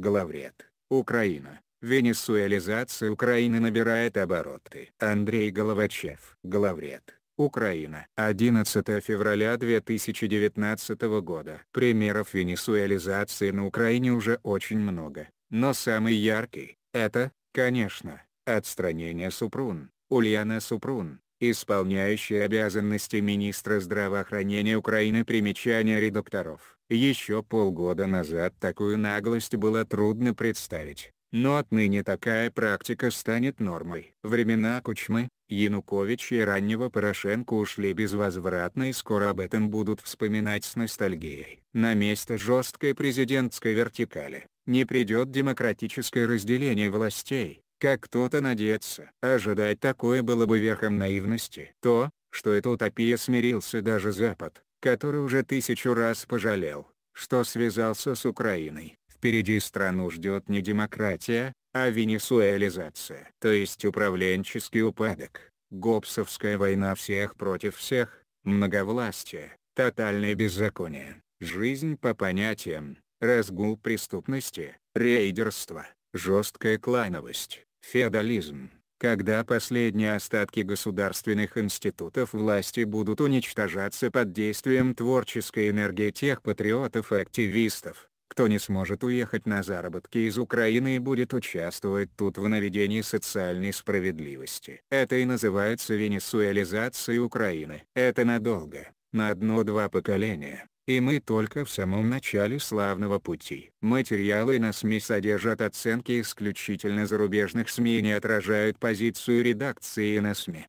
Главред. Украина. Венесуэлизация Украины набирает обороты. Андрей Головачев. Главред. Украина. 11 февраля 2019 года. Примеров венесуэлизации на Украине уже очень много, но самый яркий – это, конечно, отстранение Супрун, Ульяна Супрун, исполняющая обязанности министра здравоохранения Украины примечания редакторов. Еще полгода назад такую наглость было трудно представить, но отныне такая практика станет нормой. Времена Кучмы, Януковича и раннего Порошенко ушли безвозвратно и скоро об этом будут вспоминать с ностальгией. На место жесткой президентской вертикали не придет демократическое разделение властей, как кто-то надеется. Ожидать такое было бы верхом наивности. То, что эта утопия смирился даже Запад, который уже тысячу раз пожалел, что связался с Украиной. Впереди страну ждет не демократия, а венесуэлизация, то есть управленческий упадок, гопсовская война всех против всех, многовластие, тотальное беззаконие, жизнь по понятиям, разгул преступности, рейдерство, жесткая клановость, феодализм когда последние остатки государственных институтов власти будут уничтожаться под действием творческой энергии тех патриотов и активистов, кто не сможет уехать на заработки из Украины и будет участвовать тут в наведении социальной справедливости. Это и называется венесуэлизацией Украины. Это надолго, на одно-два поколения и мы только в самом начале славного пути. Материалы на СМИ содержат оценки исключительно зарубежных СМИ и не отражают позицию редакции на СМИ.